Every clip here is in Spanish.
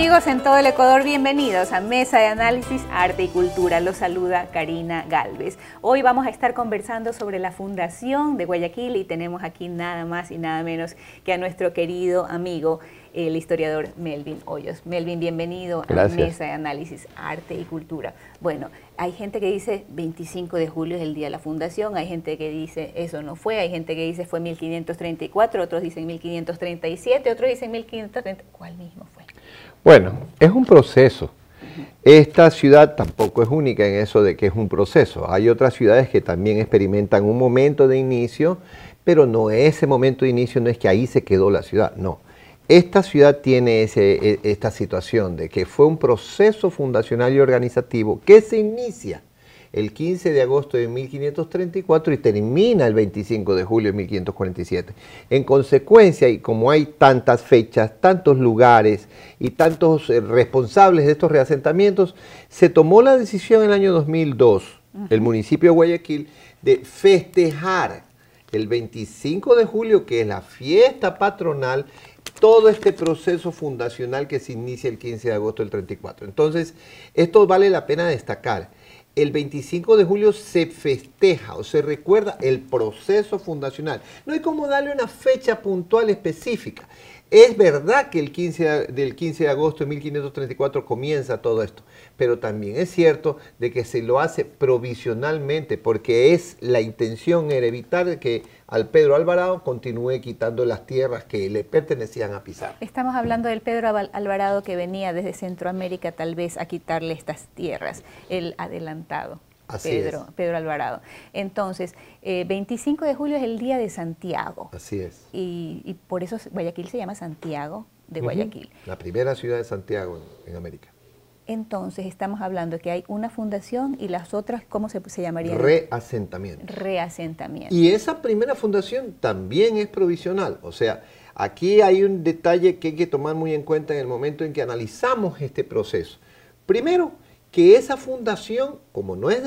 amigos en todo el Ecuador, bienvenidos a Mesa de Análisis Arte y Cultura. Los saluda Karina Galvez. Hoy vamos a estar conversando sobre la Fundación de Guayaquil y tenemos aquí nada más y nada menos que a nuestro querido amigo, el historiador Melvin Hoyos. Melvin, bienvenido a Mesa de Análisis Arte y Cultura. Bueno, hay gente que dice 25 de julio es el día de la fundación, hay gente que dice eso no fue, hay gente que dice fue 1534, otros dicen 1537, otros dicen 1530. ¿Cuál mismo fue? Bueno, es un proceso. Esta ciudad tampoco es única en eso de que es un proceso. Hay otras ciudades que también experimentan un momento de inicio, pero no ese momento de inicio no es que ahí se quedó la ciudad, no. Esta ciudad tiene e, esta situación de que fue un proceso fundacional y organizativo que se inicia el 15 de agosto de 1534 y termina el 25 de julio de 1547. En consecuencia, y como hay tantas fechas, tantos lugares y tantos eh, responsables de estos reasentamientos, se tomó la decisión en el año 2002, el municipio de Guayaquil, de festejar el 25 de julio, que es la fiesta patronal, todo este proceso fundacional que se inicia el 15 de agosto del 34. Entonces, esto vale la pena destacar el 25 de julio se festeja o se recuerda el proceso fundacional. No hay como darle una fecha puntual específica. Es verdad que el 15 del 15 de agosto de 1534 comienza todo esto, pero también es cierto de que se lo hace provisionalmente, porque es la intención era evitar que al Pedro Alvarado continúe quitando las tierras que le pertenecían a Pizarro. Estamos hablando del Pedro Alvarado que venía desde Centroamérica tal vez a quitarle estas tierras, el adelantado. Pedro, Alvarado. Entonces, 25 eh, de julio es el día de Santiago. Así es. Y, por eso Guayaquil se llama Santiago de Guayaquil. La primera ciudad de Santiago en América entonces estamos hablando que hay una fundación y las otras, ¿cómo se, llamaría? Reasentamiento. Reasentamiento. Y esa primera fundación también es provisional. O sea, aquí hay un detalle que hay que tomar muy en cuenta en el momento en que analizamos este proceso. Primero, que esa fundación, como no es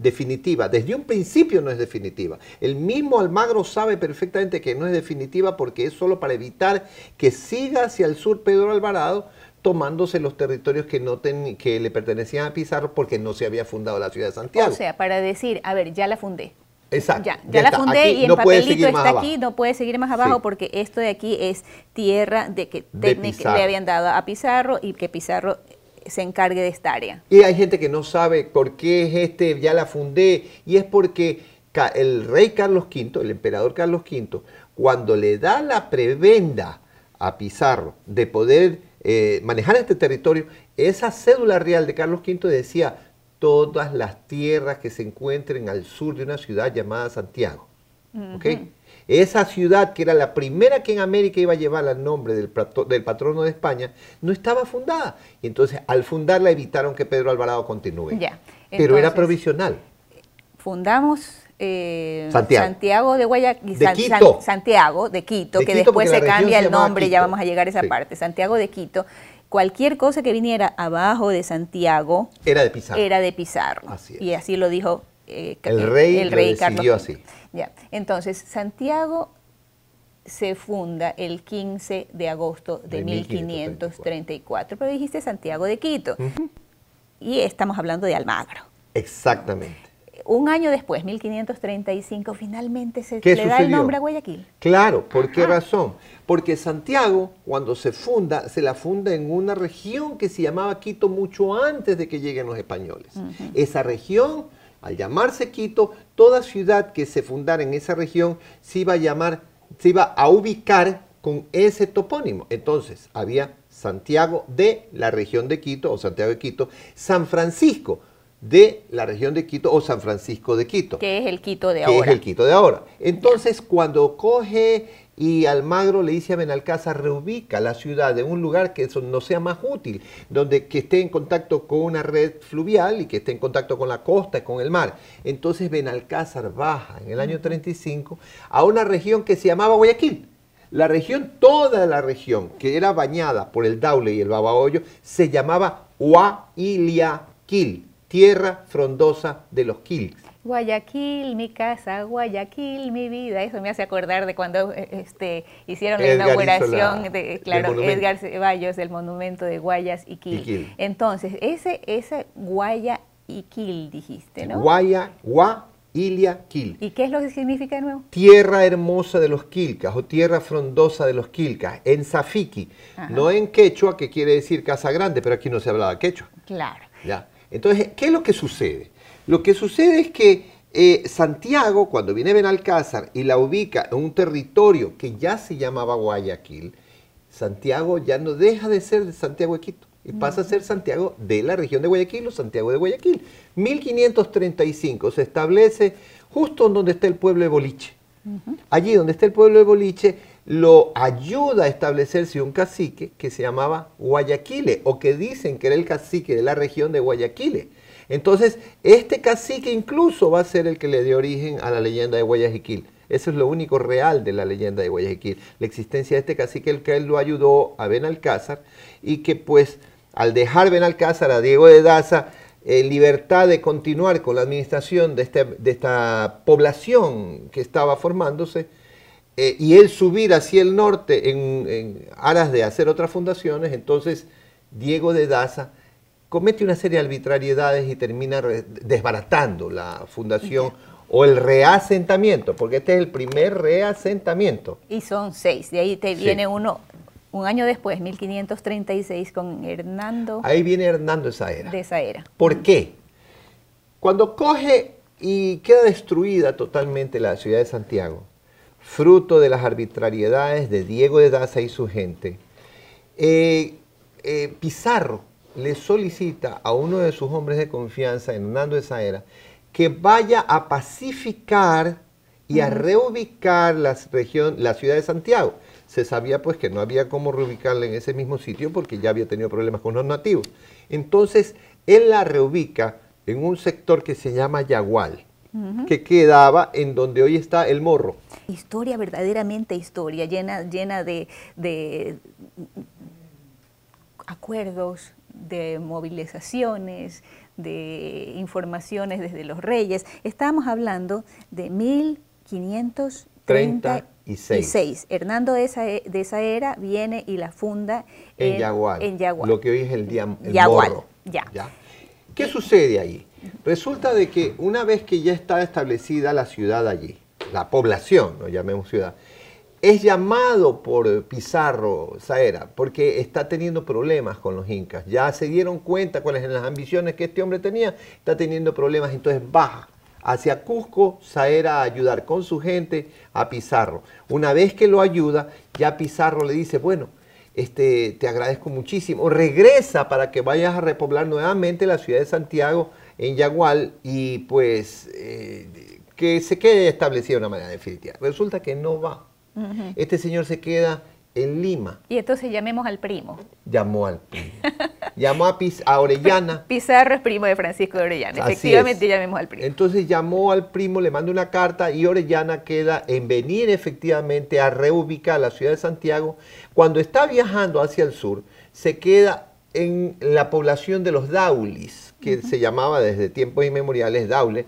definitiva, desde un principio no es definitiva, el mismo Almagro sabe perfectamente que no es definitiva porque es solo para evitar que siga hacia el sur Pedro Alvarado, tomándose los territorios que, no que le pertenecían a Pizarro porque no se había fundado la ciudad de Santiago. O sea, para decir, a ver, ya la fundé. Exacto. Ya, la fundé y el papelito está aquí, no puede seguir más abajo porque esto de aquí es tierra de que le habían dado a Pizarro y que Pizarro se encargue de esta área. Y hay gente que no sabe por qué es este, ya la fundé, y es porque el rey Carlos V, el emperador Carlos V, cuando le da la prebenda a Pizarro de poder eh, manejar este territorio, esa cédula real de Carlos V decía todas las tierras que se encuentren al sur de una ciudad llamada Santiago. Esa ciudad, que era la primera que en América iba a llevar el nombre del, patrono de España, no estaba fundada. entonces, al fundarla, evitaron que Pedro Alvarado continúe. Ya. Pero era provisional. Fundamos eh, Santiago. de Guayaquil, Santiago de Quito, que después se cambia el nombre, ya vamos a llegar a esa parte, Santiago de Quito. Cualquier cosa que viniera abajo de Santiago era de Pizarro. Era de y así lo dijo eh, el rey, el Carlos. Ya. Entonces, Santiago se funda el 15 de agosto de, 1534. Pero dijiste Santiago de Quito. Y estamos hablando de Almagro. Exactamente un año después, 1535, finalmente se le da el nombre a Guayaquil. Claro, ¿por qué ah. razón? Porque Santiago, cuando se funda, se la funda en una región que se llamaba Quito mucho antes de que lleguen los españoles. Esa región, al llamarse Quito, toda ciudad que se fundara en esa región se iba a llamar, se iba a ubicar con ese topónimo. Entonces, había Santiago de la región de Quito o Santiago de Quito, San Francisco, de la región de Quito o San Francisco de Quito. Que es el Quito de ahora. el Quito de ahora. Entonces, cuando coge y Almagro le dice a Benalcázar, reubica la ciudad en un lugar que no sea más útil, donde que esté en contacto con una red fluvial y que esté en contacto con la costa y con el mar. Entonces Benalcázar baja en el año 35 a una región que se llamaba Guayaquil. La región, toda la región que era bañada por el Daule y el Babahoyo, se llamaba huailiaquil tierra frondosa de los Quilques. Guayaquil, mi casa, Guayaquil, mi vida. Eso me hace acordar de cuando eh, este, hicieron la inauguración de Edgar Ceballos del monumento de Guayas y Quil. Entonces, ese, ese Guaya y Quil dijiste, ¿no? Guaya, Gua, Ilia, Quil. ¿Y qué es lo que significa de nuevo? Tierra hermosa de los Quilcas o tierra frondosa de los Quilcas, en Zafiqui, no en quechua, que quiere decir casa grande, pero aquí no se hablaba quechua. Claro. Ya. Entonces, ¿qué es lo que sucede? Lo que sucede es que eh, Santiago, cuando viene Benalcázar y la ubica en un territorio que ya se llamaba Guayaquil, Santiago ya no deja de ser de Santiago de Quito y pasa a ser Santiago de la región de Guayaquil o Santiago de Guayaquil. 1535 se establece justo donde está el pueblo de Boliche. Allí donde está el pueblo de Boliche lo ayuda a establecerse un cacique que se llamaba Guayaquile, o que dicen que era el cacique de la región de Guayaquil. Entonces, este cacique incluso va a ser el que le dio origen a la leyenda de Guayaquil. Eso es lo único real de la leyenda de Guayaquil, la existencia de este cacique, el que él lo ayudó a Benalcázar, y que pues al dejar Benalcázar a Diego de Daza, en eh, libertad de continuar con la administración de este, esta población que estaba formándose, eh, y él subir hacia el norte en, aras de hacer otras fundaciones, entonces Diego de Daza comete una serie de arbitrariedades y termina desbaratando la fundación o el reasentamiento, porque este es el primer reasentamiento. Y son seis, de ahí te viene uno un año después, 1536, con Hernando. Ahí viene Hernando de era. De ¿Por mm. qué? Cuando coge y queda destruida totalmente la ciudad de Santiago, fruto de las arbitrariedades de Diego de Daza y su gente. Eh, eh, Pizarro le solicita a uno de sus hombres de confianza, Hernando de Saera, que vaya a pacificar y a reubicar la, región, la ciudad de Santiago. Se sabía pues que no había cómo reubicarla en ese mismo sitio porque ya había tenido problemas con los nativos. Entonces, él la reubica en un sector que se llama Yagual que quedaba en donde hoy está el morro. Historia, verdaderamente historia, llena, llena de, acuerdos, de movilizaciones, de informaciones desde los reyes. Estamos hablando de 1536. Hernando de esa, e, de esa, era viene y la funda en, Yagual, Lo que hoy es el, día, morro, ya. ¿Qué sucede ahí? Resulta de que una vez que ya está establecida la ciudad allí, la población, no llamemos ciudad, es llamado por Pizarro Saera porque está teniendo problemas con los incas. Ya se dieron cuenta cuáles eran las ambiciones que este hombre tenía, está teniendo problemas, entonces baja hacia Cusco, Saera a ayudar con su gente a Pizarro. Una vez que lo ayuda, ya Pizarro le dice, bueno, este, te agradezco muchísimo, regresa para que vayas a repoblar nuevamente la ciudad de Santiago en Yagual y pues eh, que se quede establecida de una manera definitiva. Resulta que no va. Este señor se queda en Lima. Y entonces llamemos al primo. Llamó al primo. llamó a, a Orellana. Pizarro es primo de Francisco de Orellana. Efectivamente, llamemos al primo. Entonces llamó al primo, le mandó una carta y Orellana queda en venir efectivamente a reubicar la ciudad de Santiago. Cuando está viajando hacia el sur, se queda en la población de los Daulis, que se llamaba desde tiempos inmemoriales Daule,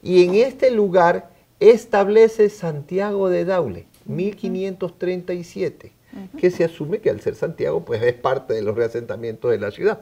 y en este lugar establece Santiago de Daule, 1537, que se asume que al ser Santiago pues es parte de los reasentamientos de la ciudad.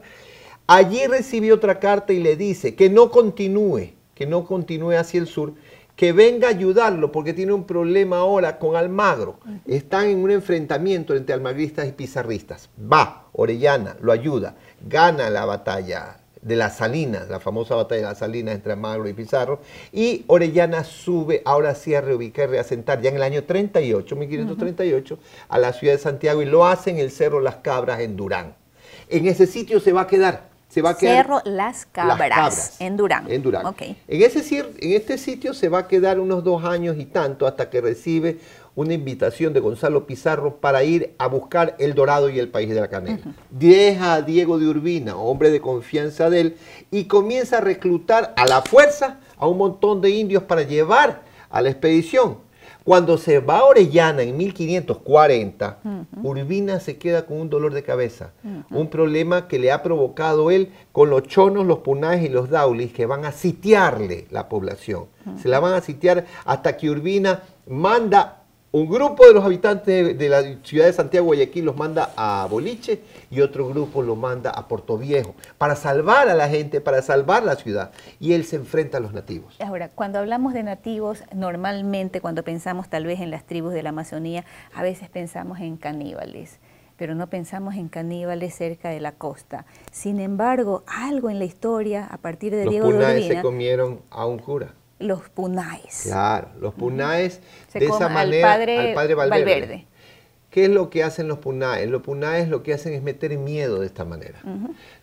Allí recibió otra carta y le dice que no continúe, que no continúe hacia el sur, que venga a ayudarlo porque tiene un problema ahora con Almagro. Están en un enfrentamiento entre almagristas y pizarristas. Va, Orellana, lo ayuda, gana la batalla de las Salinas, la famosa batalla de las Salinas entre Amagro y Pizarro, y Orellana sube ahora sí a reubicar, reasentar, ya en el año 38, 1538, a la ciudad de Santiago y lo hace en el Cerro Las Cabras en Durán. En ese sitio se va a quedar. Se va a quedar Cerro Las Cabras, en Durán. En Durán. Okay. En, ese, en este sitio se va a quedar unos dos años y tanto hasta que recibe una invitación de Gonzalo Pizarro para ir a buscar el Dorado y el País de la Canela. Deja a Diego de Urbina, hombre de confianza de él, y comienza a reclutar a la fuerza a un montón de indios para llevar a la expedición. Cuando se va a Orellana en 1540, Urbina se queda con un dolor de cabeza, un problema que le ha provocado él con los chonos, los punajes y los daulis que van a sitiarle la población. Se la van a sitiar hasta que Urbina manda un grupo de los habitantes de la ciudad de Santiago Guayaquil los manda a Boliche y otro grupo lo manda a Puerto Viejo para salvar a la gente, para salvar la ciudad. Y él se enfrenta a los nativos. Ahora, cuando hablamos de nativos, normalmente cuando pensamos tal vez en las tribus de la Amazonía, a veces pensamos en caníbales pero no pensamos en caníbales cerca de la costa. Sin embargo, algo en la historia, a partir de Diego de se comieron a un cura los punaes. Claro, los punaes de esa manera al padre, Valverde. ¿Qué es lo que hacen los punaes? Los punaes lo que hacen es meter miedo de esta manera.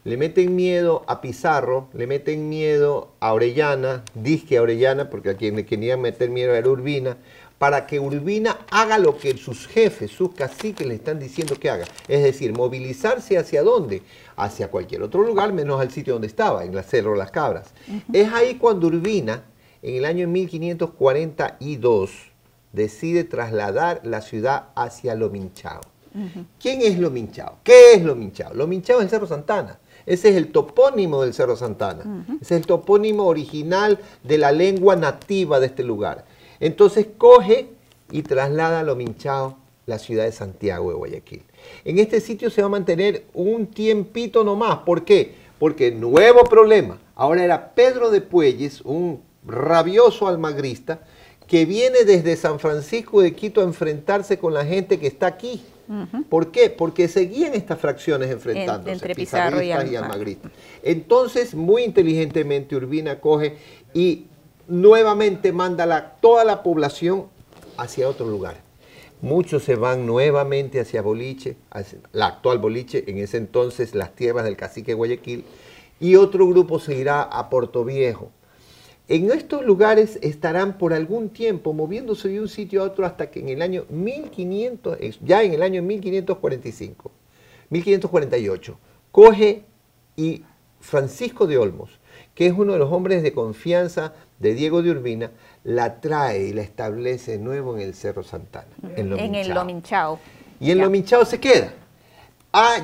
Le meten miedo a Pizarro, le meten miedo a Orellana, disque a Orellana, porque a quien le querían meter miedo era Urbina, para que Urbina haga lo que sus jefes, sus caciques le están diciendo que haga. Es decir, movilizarse hacia dónde? Hacia cualquier otro lugar, menos al sitio donde estaba, en la Cerro Las Cabras. Es ahí cuando Urbina en el año 1542 decide trasladar la ciudad hacia lo Minchao. ¿Quién es lo Lominchao? ¿Qué es lo Lominchao? Lominchao es el Cerro Santana. Ese es el topónimo del Cerro Santana. es el topónimo original de la lengua nativa de este lugar. Entonces coge y traslada a Lominchao la ciudad de Santiago de Guayaquil. En este sitio se va a mantener un tiempito nomás. ¿Por qué? Porque nuevo problema. Ahora era Pedro de Puelles, un rabioso almagrista que viene desde San Francisco de Quito a enfrentarse con la gente que está aquí. ¿Por qué? Porque seguían estas fracciones enfrentándose, entre Pizarro y, Almagrista. Entonces, muy inteligentemente, Urbina coge y nuevamente manda toda la población hacia otro lugar. Muchos se van nuevamente hacia Boliche, la actual Boliche, en ese entonces las tierras del cacique Guayaquil, y otro grupo se irá a Puerto Viejo, en estos lugares estarán por algún tiempo moviéndose de un sitio a otro hasta que en el año 1500, eh, ya en el año 1545, 1548, coge y Francisco de Olmos, que es uno de los hombres de confianza de Diego de Urbina, la trae y la establece de nuevo en el Cerro Santana, en el Lominchao. Y en Lominchao se queda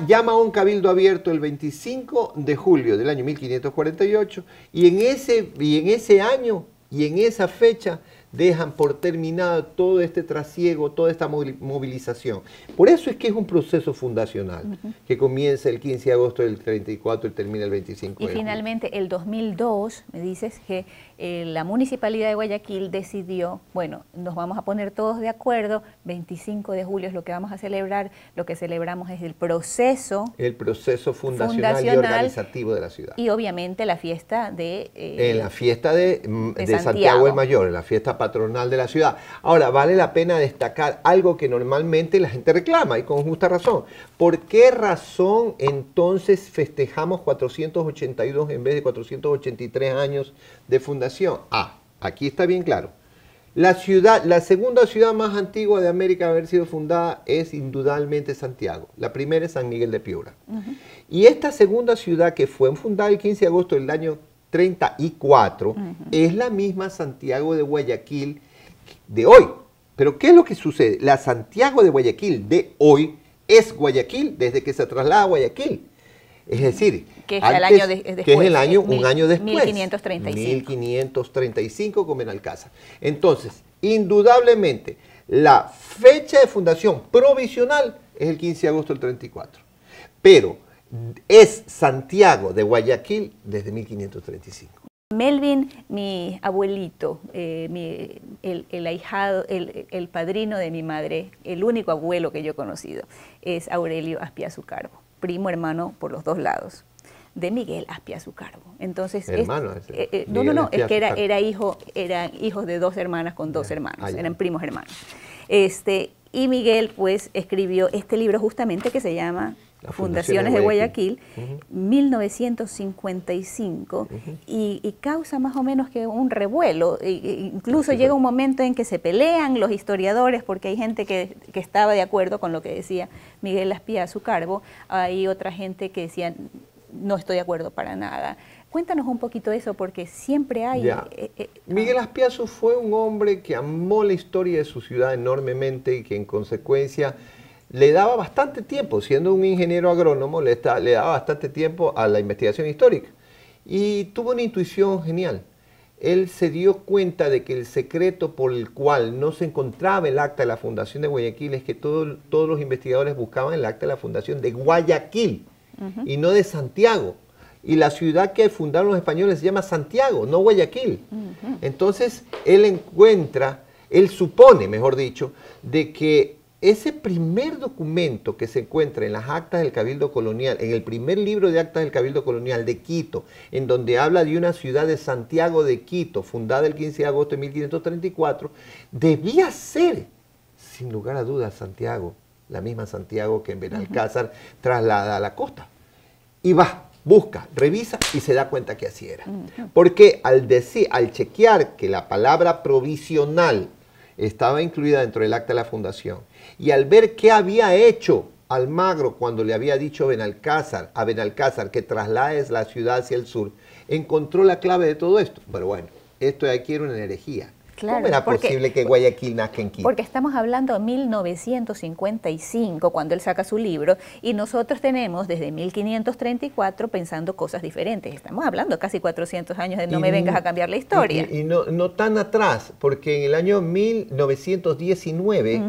llama a un cabildo abierto el 25 de julio del año 1548 y en ese, y en ese año y en esa fecha dejan por terminado todo este trasiego, toda esta movilización. Por eso es que es un proceso fundacional, que comienza el 15 de agosto del 34 y termina el 25 de Y finalmente, el 2002, me dices que eh, la Municipalidad de Guayaquil decidió, bueno, nos vamos a poner todos de acuerdo, 25 de julio es lo que vamos a celebrar, lo que celebramos es el proceso. El proceso fundacional, y organizativo de la ciudad. Y obviamente la fiesta de... Eh, eh, la fiesta de, mm, Santiago. el Mayor, la fiesta patronal de la ciudad. Ahora, vale la pena destacar algo que normalmente la gente reclama y con justa razón. ¿Por qué razón entonces festejamos 482 en vez de 483 años de fundación? Ah, aquí está bien claro. La, ciudad, la segunda ciudad más antigua de América a haber sido fundada es indudablemente Santiago. La primera es San Miguel de Piura. Y esta segunda ciudad que fue fundada el 15 de agosto del año 34 es la misma Santiago de Guayaquil de hoy. Pero ¿qué es lo que sucede? La Santiago de Guayaquil de hoy es Guayaquil desde que se traslada a Guayaquil. Es decir, que es, el año después, un año después. 1535. 1535 con Benalcázar. Entonces, indudablemente, la fecha de fundación provisional es el 15 de agosto del 34. Pero es Santiago de Guayaquil desde 1535. Melvin, mi abuelito, eh, el, ahijado, el, padrino de mi madre, el único abuelo que yo he conocido, es Aurelio Aspiazu primo hermano por los dos lados de Miguel Aspiazucarbo. Entonces, hermano, eh, eh, no, no, no, es que era, era hijo, eran hijos de dos hermanas con dos hermanos, eran primos hermanos. Este, y Miguel pues escribió este libro justamente que se llama Fundaciones, de Guayaquil, 1955, y, causa más o menos que un revuelo. incluso llega un momento en que se pelean los historiadores porque hay gente que, estaba de acuerdo con lo que decía Miguel a su cargo, hay otra gente que decía no estoy de acuerdo para nada. Cuéntanos un poquito eso, porque siempre hay... Eh, eh, eh, ah. Miguel Aspiazu fue un hombre que amó la historia de su ciudad enormemente y que en consecuencia le daba bastante tiempo, siendo un ingeniero agrónomo, le, le daba bastante tiempo a la investigación histórica. Y tuvo una intuición genial. Él se dio cuenta de que el secreto por el cual no se encontraba el acta de la Fundación de Guayaquil es que todos los investigadores buscaban el acta de la Fundación de Guayaquil y no de Santiago. Y la ciudad que fundaron los españoles se llama Santiago, no Guayaquil. Entonces, él encuentra, él supone, mejor dicho, de que ese primer documento que se encuentra en las actas del Cabildo Colonial, en el primer libro de actas del Cabildo Colonial de Quito, en donde habla de una ciudad de Santiago de Quito, fundada el 15 de agosto de 1534, debía ser, sin lugar a dudas, Santiago, la misma Santiago que en Benalcázar traslada a la costa. Y va, busca, revisa y se da cuenta que así era. Porque al decir, al chequear que la palabra provisional estaba incluida dentro del acta de la fundación. Y al ver qué había hecho Almagro cuando le había dicho Benalcázar, a Benalcázar que traslades la ciudad hacia el sur, encontró la clave de todo esto. Pero bueno, esto de aquí era una herejía. ¿Cómo era posible que Guayaquil nazca en Quito? Porque estamos hablando de 1955, cuando él saca su libro, y nosotros tenemos desde 1534 pensando cosas diferentes. Estamos hablando casi 400 años de no me vengas a cambiar la historia. Y, no, tan atrás, porque en el año 1919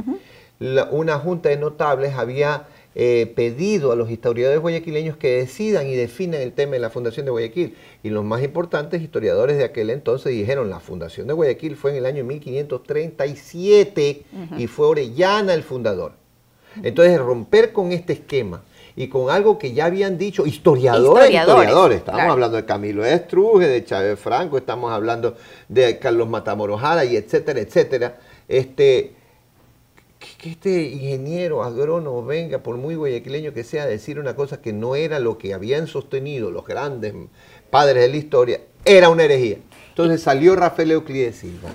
una junta de notables había eh, pedido a los historiadores guayaquileños que decidan y definan el tema de la Fundación de Guayaquil. Y los más importantes historiadores de aquel entonces dijeron, la Fundación de Guayaquil fue en el año 1537 y fue Orellana el fundador. Entonces, romper con este esquema y con algo que ya habían dicho historiadores, Estamos hablando de Camilo Estruje, de Chávez Franco, estamos hablando de Carlos Matamorojara y etcétera, etcétera. Este, que, este ingeniero agrónomo venga, por muy guayaquileño que sea, a decir una cosa que no era lo que habían sostenido los grandes padres de la historia, era una herejía. Entonces salió Rafael Euclides Silva,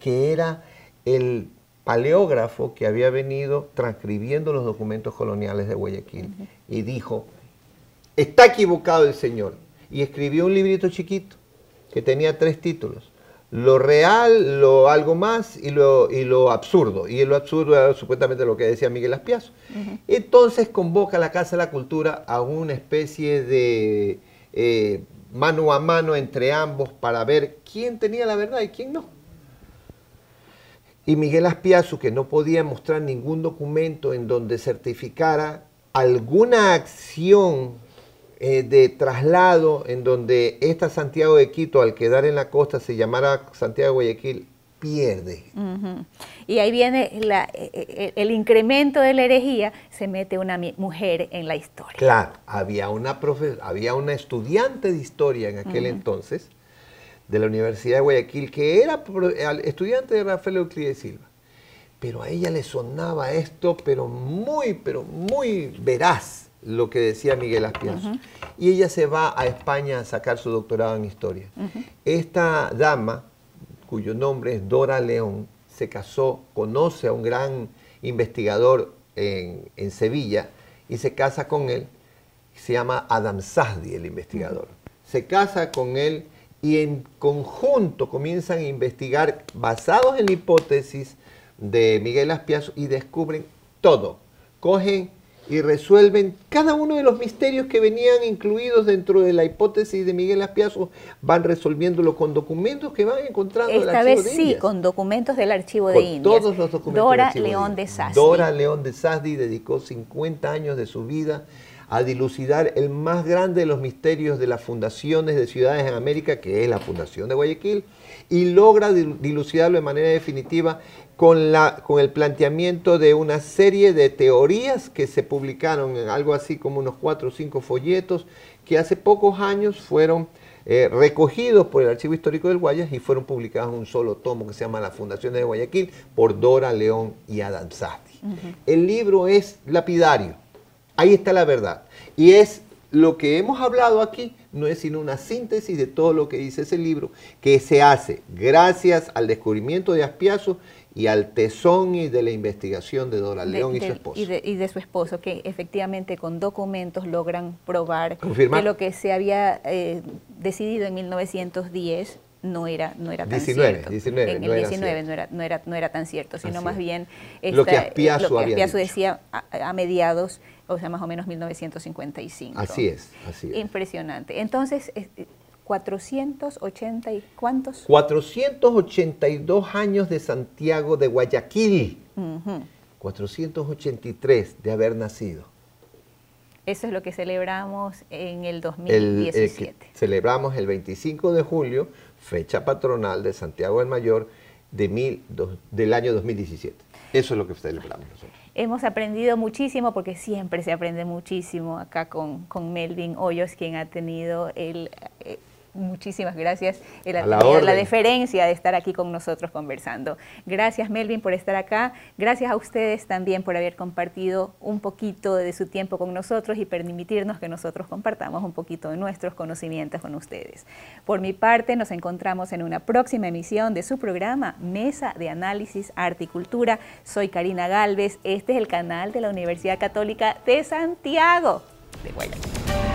que era el paleógrafo que había venido transcribiendo los documentos coloniales de Guayaquil, y dijo, está equivocado el señor, y escribió un librito chiquito que tenía tres títulos, lo real, lo algo más y lo, absurdo. Y lo absurdo era supuestamente lo que decía Miguel Aspiazo. Entonces convoca a la Casa de la Cultura a una especie de eh, mano a mano entre ambos para ver quién tenía la verdad y quién no. Y Miguel Aspiazu, que no podía mostrar ningún documento en donde certificara alguna acción eh, de traslado en donde esta Santiago de Quito, al quedar en la costa, se llamara Santiago de Guayaquil, pierde. Y ahí viene eh, eh, el, incremento de la herejía, se mete una mujer en la historia. Claro, había una, había una estudiante de historia en aquel entonces de la Universidad de Guayaquil que era estudiante de Rafael Euclides Silva. Pero a ella le sonaba esto, pero muy, pero muy veraz lo que decía Miguel Aspiazo. Y ella se va a España a sacar su doctorado en historia. Esta dama, cuyo nombre es Dora León, se casó, conoce a un gran investigador en, Sevilla y se casa con él. Se llama Adam Sazdi, el investigador. Se casa con él y en conjunto comienzan a investigar, basados en la hipótesis de Miguel Aspiazo, y descubren todo. Cogen y resuelven cada uno de los misterios que venían incluidos dentro de la hipótesis de Miguel Aspiazo, van resolviéndolo con documentos que van encontrando Esta vez sí, con documentos del archivo de Indias. Todos los documentos. Dora León de, de Dora León de Sasdi dedicó 50 años de su vida a dilucidar el más grande de los misterios de las fundaciones de ciudades en América, que es la Fundación de Guayaquil, y logra dilucidarlo de manera definitiva con, el planteamiento de una serie de teorías que se publicaron en algo así como unos cuatro o cinco folletos que hace pocos años fueron eh, recogidos por el Archivo Histórico del Guayas y fueron publicados en un solo tomo que se llama Las Fundaciones de Guayaquil por Dora León y Adam Sati El libro es lapidario, ahí está la verdad. Y es lo que hemos hablado aquí, no es sino una síntesis de todo lo que dice ese libro, que se hace gracias al descubrimiento de Aspiazo y al tesón y de la investigación de Dora León y su esposo. Y de, su esposo, que efectivamente con documentos logran probar que lo que se había eh, decidido en 1910 no era, no era tan cierto. en el 19 no, era, tan cierto, sino más bien lo que eh, decía a, mediados o sea, más o menos 1955. Así es, así es. Impresionante. Entonces, 480 y cuántos? 482 años de Santiago de Guayaquil. 483 de haber nacido. Eso es lo que celebramos en el 2017. celebramos el 25 de julio, fecha patronal de Santiago del Mayor de mil, del año 2017. Eso es lo que celebramos nosotros. Hemos aprendido muchísimo, porque siempre se aprende muchísimo acá con, con Melvin Hoyos, quien ha tenido el, eh, muchísimas gracias el la, diferencia deferencia de estar aquí con nosotros conversando. Gracias Melvin por estar acá, gracias a ustedes también por haber compartido un poquito de su tiempo con nosotros y permitirnos que nosotros compartamos un poquito de nuestros conocimientos con ustedes. Por mi parte, nos encontramos en una próxima emisión de su programa Mesa de Análisis, Arte y Cultura. Soy Karina Galvez, este es el canal de la Universidad Católica de Santiago de Guayaquil.